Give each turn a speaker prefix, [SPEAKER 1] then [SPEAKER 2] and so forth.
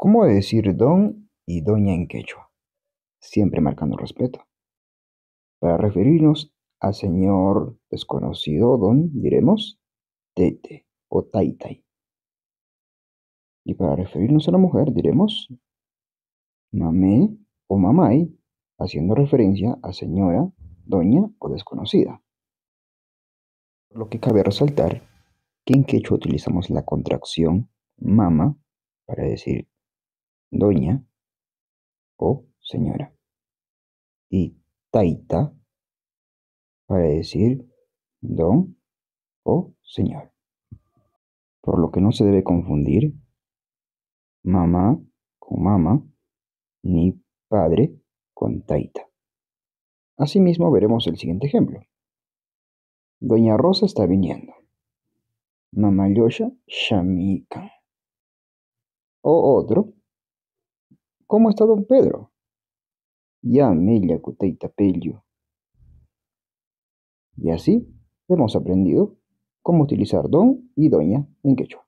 [SPEAKER 1] ¿Cómo decir don y doña en quechua? Siempre marcando respeto. Para referirnos a señor desconocido, don, diremos tete o taitai. Y para referirnos a la mujer, diremos mamé o mamay, haciendo referencia a señora, doña o desconocida. Lo que cabe resaltar que en quechua utilizamos la contracción mama para decir doña o señora. Y taita para decir don o señor. Por lo que no se debe confundir mamá con mamá ni padre con taita. Asimismo veremos el siguiente ejemplo. Doña Rosa está viniendo. Mamá Yosha Shamika. O otro
[SPEAKER 2] ¿Cómo está don Pedro?
[SPEAKER 1] Ya Amelia Cuteita Pello. Y así hemos aprendido cómo utilizar don y doña en quechua.